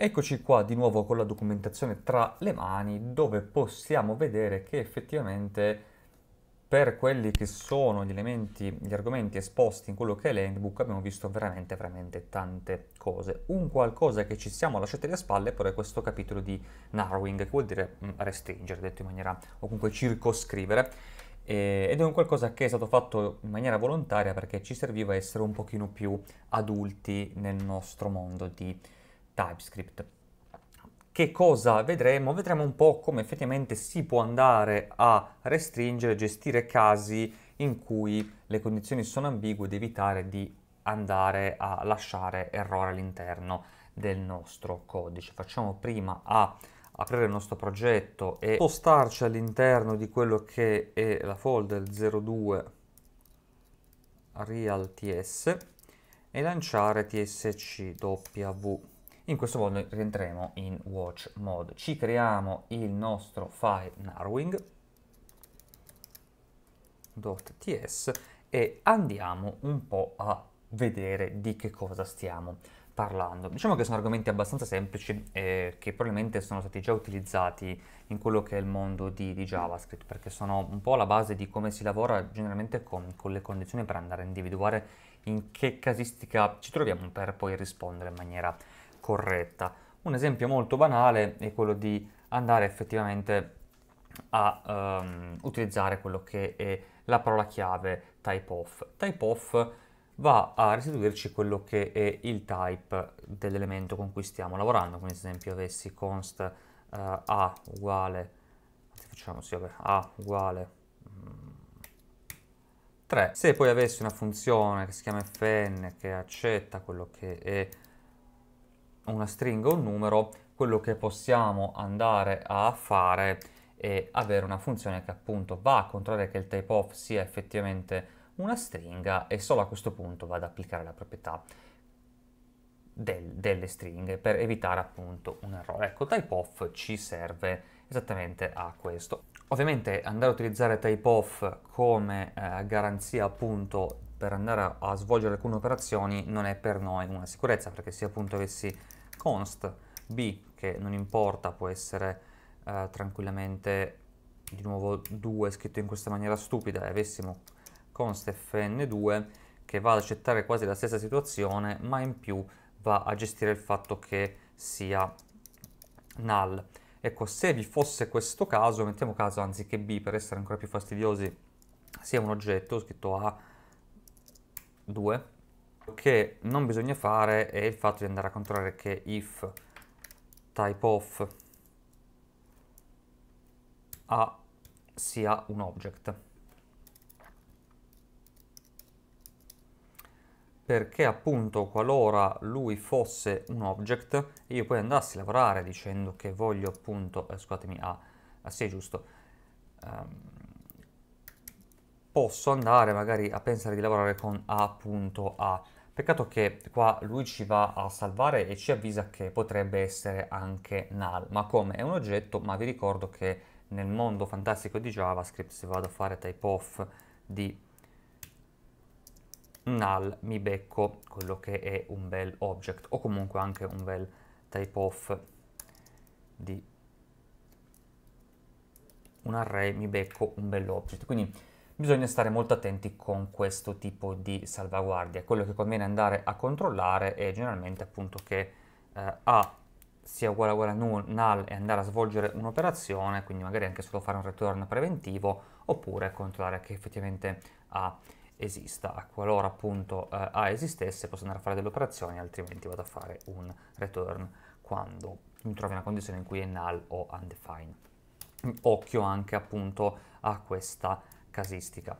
Eccoci qua di nuovo con la documentazione tra le mani dove possiamo vedere che effettivamente per quelli che sono gli elementi, gli argomenti esposti in quello che è l'handbook abbiamo visto veramente, veramente tante cose. Un qualcosa che ci siamo lasciati alle spalle però è questo capitolo di narrowing, che vuol dire mm, restringere, detto in maniera, o comunque circoscrivere, ed è un qualcosa che è stato fatto in maniera volontaria perché ci serviva essere un pochino più adulti nel nostro mondo di TypeScript. Che cosa vedremo? Vedremo un po' come effettivamente si può andare a restringere, gestire casi in cui le condizioni sono ambigue ed evitare di andare a lasciare errore all'interno del nostro codice. Facciamo prima a aprire il nostro progetto e spostarci all'interno di quello che è la folder 02 realts e lanciare tscw in questo modo noi rientriamo in watch mode. Ci creiamo il nostro file narrowing.ts e andiamo un po' a vedere di che cosa stiamo parlando. Diciamo che sono argomenti abbastanza semplici eh, che probabilmente sono stati già utilizzati in quello che è il mondo di, di JavaScript perché sono un po' la base di come si lavora generalmente con, con le condizioni per andare a individuare in che casistica ci troviamo per poi rispondere in maniera corretta. Un esempio molto banale è quello di andare effettivamente a um, utilizzare quello che è la parola chiave type of. Type of va a restituirci quello che è il type dell'elemento con cui stiamo lavorando. Quindi ad esempio avessi const uh, a uguale, facciamo sì, vabbè, a uguale 3. Mm, Se poi avessi una funzione che si chiama fn che accetta quello che è una stringa o un numero, quello che possiamo andare a fare è avere una funzione che appunto va a controllare che il type of sia effettivamente una stringa e solo a questo punto vado ad applicare la proprietà del, delle stringhe per evitare appunto un errore. Ecco, type of ci serve esattamente a questo. Ovviamente andare a utilizzare type of come eh, garanzia appunto per andare a, a svolgere alcune operazioni non è per noi una sicurezza perché se appunto avessi const, b che non importa, può essere eh, tranquillamente di nuovo 2 scritto in questa maniera stupida e avessimo const fn2 che va ad accettare quasi la stessa situazione ma in più va a gestire il fatto che sia null. Ecco, se vi fosse questo caso, mettiamo caso anziché b per essere ancora più fastidiosi, sia un oggetto scritto a2 che non bisogna fare è il fatto di andare a controllare che if type of a sia un object. Perché appunto qualora lui fosse un object io poi andassi a lavorare dicendo che voglio appunto, eh, scusatemi, a, a ah, sì, giusto, um, posso andare magari a pensare di lavorare con a.a Peccato che qua lui ci va a salvare e ci avvisa che potrebbe essere anche null. Ma come? È un oggetto, ma vi ricordo che nel mondo fantastico di JavaScript se vado a fare type off di null mi becco quello che è un bel object o comunque anche un bel type off di un array mi becco un bel object. Quindi bisogna stare molto attenti con questo tipo di salvaguardia. Quello che conviene andare a controllare è generalmente appunto che eh, A sia uguale a uguale a null, null e andare a svolgere un'operazione, quindi magari anche solo fare un return preventivo, oppure controllare che effettivamente A esista. Qualora appunto eh, A esistesse posso andare a fare delle operazioni, altrimenti vado a fare un return quando mi trovi in una condizione in cui è null o undefined. Occhio anche appunto a questa casistica.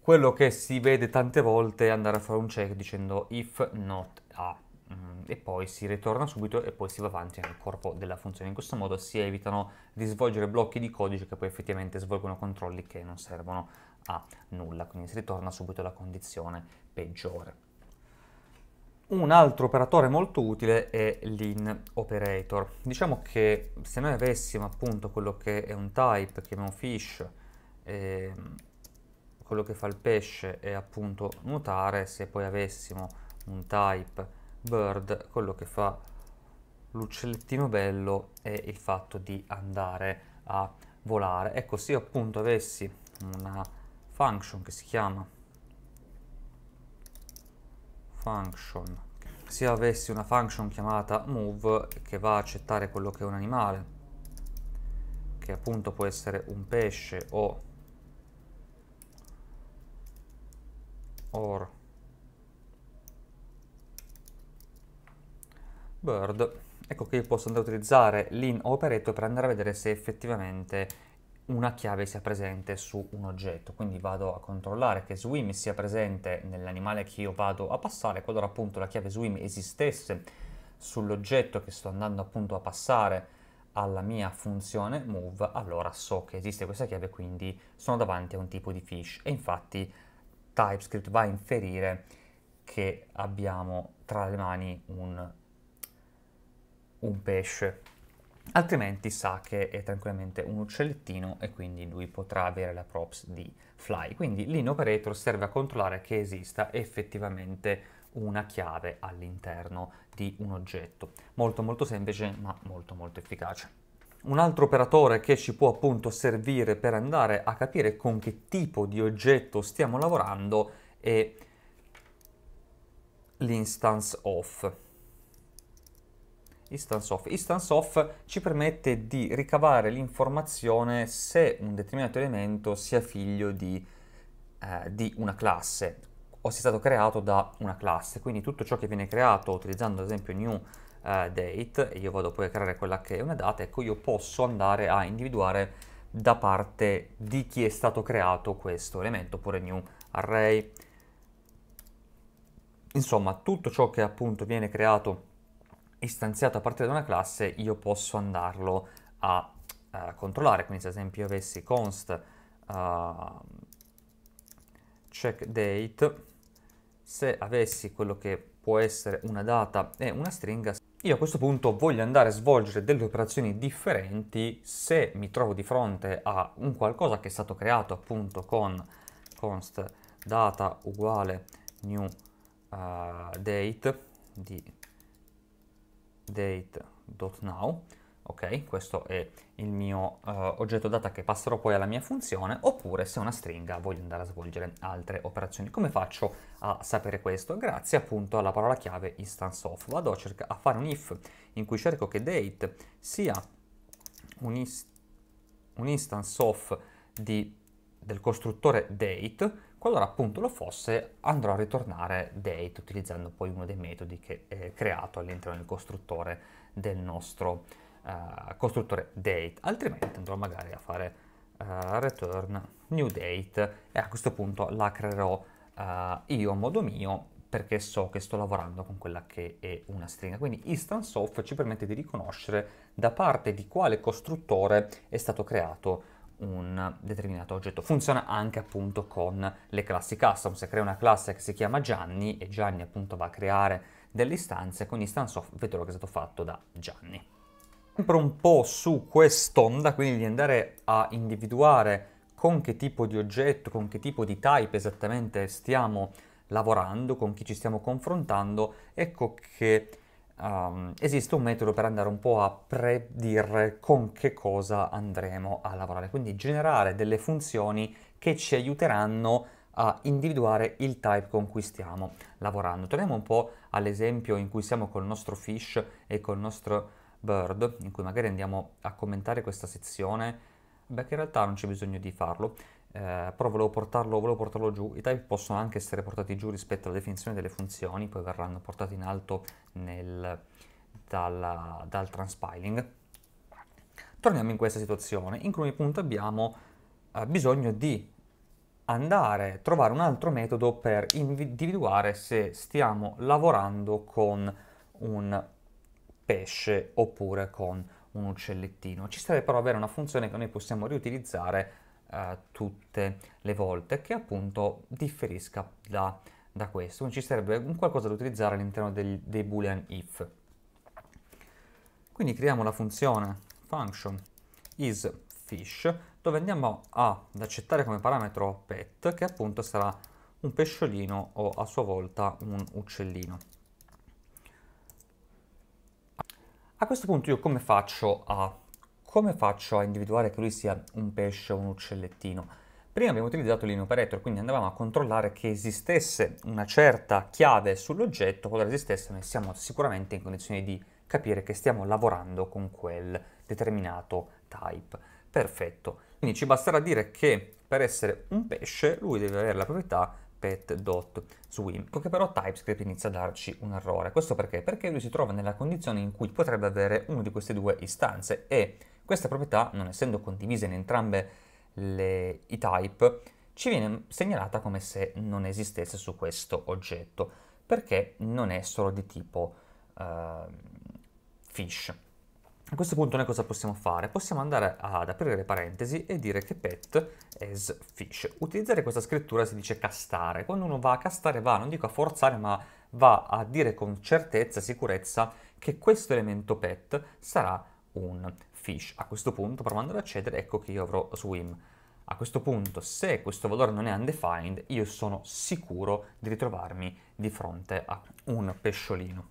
Quello che si vede tante volte è andare a fare un check dicendo if not a mm, e poi si ritorna subito e poi si va avanti nel corpo della funzione. In questo modo si evitano di svolgere blocchi di codice che poi effettivamente svolgono controlli che non servono a nulla, quindi si ritorna subito alla condizione peggiore. Un altro operatore molto utile è l'in operator. Diciamo che se noi avessimo appunto quello che è un type, che è un fish, eh, quello che fa il pesce è appunto nuotare, se poi avessimo un type bird, quello che fa l'uccellettino bello è il fatto di andare a volare. Ecco, se io appunto avessi una function che si chiama function, se io avessi una function chiamata move che va a accettare quello che è un animale, che appunto può essere un pesce o or bird ecco che io posso andare a utilizzare l'in operator per andare a vedere se effettivamente una chiave sia presente su un oggetto quindi vado a controllare che swim sia presente nell'animale che io vado a passare qualora appunto la chiave swim esistesse sull'oggetto che sto andando appunto a passare alla mia funzione move allora so che esiste questa chiave quindi sono davanti a un tipo di fish e infatti TypeScript va a inferire che abbiamo tra le mani un, un pesce altrimenti sa che è tranquillamente un uccellettino e quindi lui potrà avere la props di fly. Quindi l'inoperator serve a controllare che esista effettivamente una chiave all'interno di un oggetto. Molto molto semplice ma molto molto efficace un altro operatore che ci può appunto servire per andare a capire con che tipo di oggetto stiamo lavorando è l'instance off. Instance off. Instance off ci permette di ricavare l'informazione se un determinato elemento sia figlio di, eh, di una classe o sia stato creato da una classe. Quindi tutto ciò che viene creato utilizzando ad esempio new eh, date e io vado poi a creare quella che è una data, ecco io posso andare a individuare da parte di chi è stato creato questo elemento, oppure new array, insomma tutto ciò che appunto viene creato istanziato a partire da una classe io posso andarlo a eh, controllare quindi se ad esempio io avessi const uh, check date se avessi quello che può essere una data e una stringa io a questo punto voglio andare a svolgere delle operazioni differenti se mi trovo di fronte a un qualcosa che è stato creato appunto con const data uguale new uh, date di date.now ok? Questo è il mio uh, oggetto data che passerò poi alla mia funzione, oppure se è una stringa voglio andare a svolgere altre operazioni. Come faccio a sapere questo? Grazie appunto alla parola chiave instance of. Vado a, cerca- a fare un if in cui cerco che date sia un, is- un instance of di, del costruttore date, qualora appunto lo fosse andrò a ritornare date utilizzando poi uno dei metodi che è creato all'interno del costruttore del nostro eh, costruttore date, altrimenti andrò magari a fare uh, return new date e a questo punto la creerò eh, io a modo mio perché so che sto lavorando con quella che è una stringa. Quindi instance of ci permette di riconoscere da parte di quale costruttore è stato creato un determinato oggetto. Funziona anche appunto con le classi custom. Se crea una classe che si chiama Gianni e Gianni appunto va a creare delle istanze, con instance of vedrò che è stato fatto da Gianni sempre un po' su quest'onda, quindi di andare a individuare con che tipo di oggetto, con che tipo di type esattamente stiamo lavorando, con chi ci stiamo confrontando, ecco che um, esiste un metodo per andare un po' a predire con che cosa andremo a lavorare, quindi generare delle funzioni che ci aiuteranno a individuare il type con cui stiamo lavorando. Torniamo un po' all'esempio in cui siamo col nostro fish e col nostro Bird, in cui magari andiamo a commentare questa sezione, beh che in realtà non c'è bisogno di farlo, eh, però volevo portarlo, volevo portarlo, giù, i type possono anche essere portati giù rispetto alla definizione delle funzioni, poi verranno portati in alto nel, dal, dal transpiling. Torniamo in questa situazione, in cui appunto abbiamo eh, bisogno di andare a trovare un altro metodo per individuare se stiamo lavorando con un pesce oppure con un uccellettino. Ci serve però avere una funzione che noi possiamo riutilizzare eh, tutte le volte, che appunto differisca da, da questo. Quindi ci serve un qualcosa da utilizzare all'interno del, dei boolean if. Quindi creiamo la funzione function isFish dove andiamo ad accettare come parametro pet che appunto sarà un pesciolino o a sua volta un uccellino. A questo punto io come faccio a, come faccio a individuare che lui sia un pesce o un uccellettino? Prima abbiamo utilizzato l'inoperator, quindi andavamo a controllare che esistesse una certa chiave sull'oggetto, qualora esistesse noi siamo sicuramente in condizione di capire che stiamo lavorando con quel determinato type. Perfetto. Quindi ci basterà dire che per essere un pesce lui deve avere la proprietà pet.swim, che però TypeScript inizia a darci un errore. Questo perché? Perché lui si trova nella condizione in cui potrebbe avere una di queste due istanze e questa proprietà, non essendo condivisa in entrambe le, i type, ci viene segnalata come se non esistesse su questo oggetto, perché non è solo di tipo uh, fish. A questo punto noi cosa possiamo fare? Possiamo andare ad aprire le parentesi e dire che pet as fish. Utilizzare questa scrittura si dice castare. Quando uno va a castare va, non dico a forzare, ma va a dire con certezza e sicurezza che questo elemento pet sarà un fish. A questo punto, provando ad accedere, ecco che io avrò swim. A questo punto, se questo valore non è undefined, io sono sicuro di ritrovarmi di fronte a un pesciolino.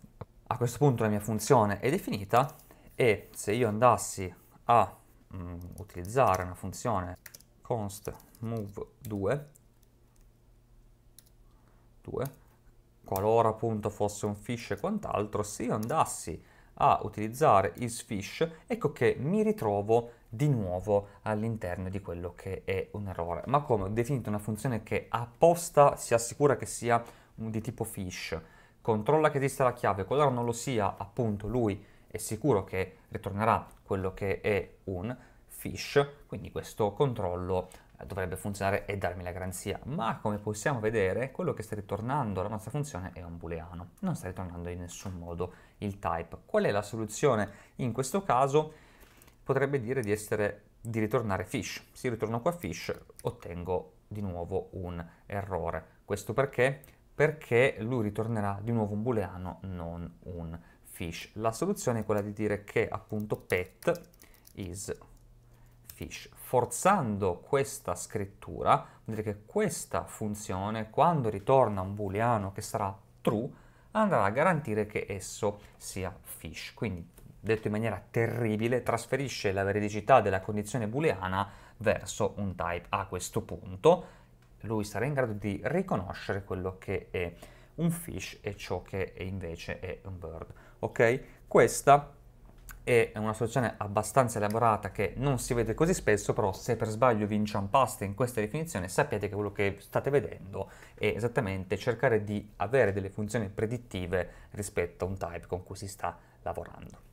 A questo punto la mia funzione è definita e se io andassi a mh, mm, utilizzare una funzione const move 2 2 qualora appunto fosse un fish e quant'altro se io andassi a utilizzare fish ecco che mi ritrovo di nuovo all'interno di quello che è un errore. Ma come? Ho definito una funzione che apposta si assicura che sia di tipo fish, controlla che esista la chiave, qualora non lo sia, appunto lui è sicuro che ritornerà quello che è un fish, quindi questo controllo eh, dovrebbe funzionare e darmi la garanzia, ma come possiamo vedere quello che sta ritornando alla nostra funzione è un booleano, non sta ritornando in nessun modo il type. Qual è la soluzione in questo caso? Potrebbe dire di, essere, di ritornare fish, se ritorno qua fish ottengo di nuovo un errore, questo perché? Perché lui ritornerà di nuovo un booleano, non un fish. La soluzione è quella di dire che appunto pet is fish. Forzando questa scrittura, vuol dire che questa funzione, quando ritorna un booleano che sarà true, andrà a garantire che esso sia fish. Quindi, detto in maniera terribile, trasferisce la veridicità della condizione booleana verso un type. A questo punto lui sarà in grado di riconoscere quello che è un fish e ciò che è invece è un bird. Ok? Questa è una soluzione abbastanza elaborata che non si vede così spesso, però se per sbaglio vi inciampaste in questa definizione sappiate che quello che state vedendo è esattamente cercare di avere delle funzioni predittive rispetto a un type con cui si sta lavorando.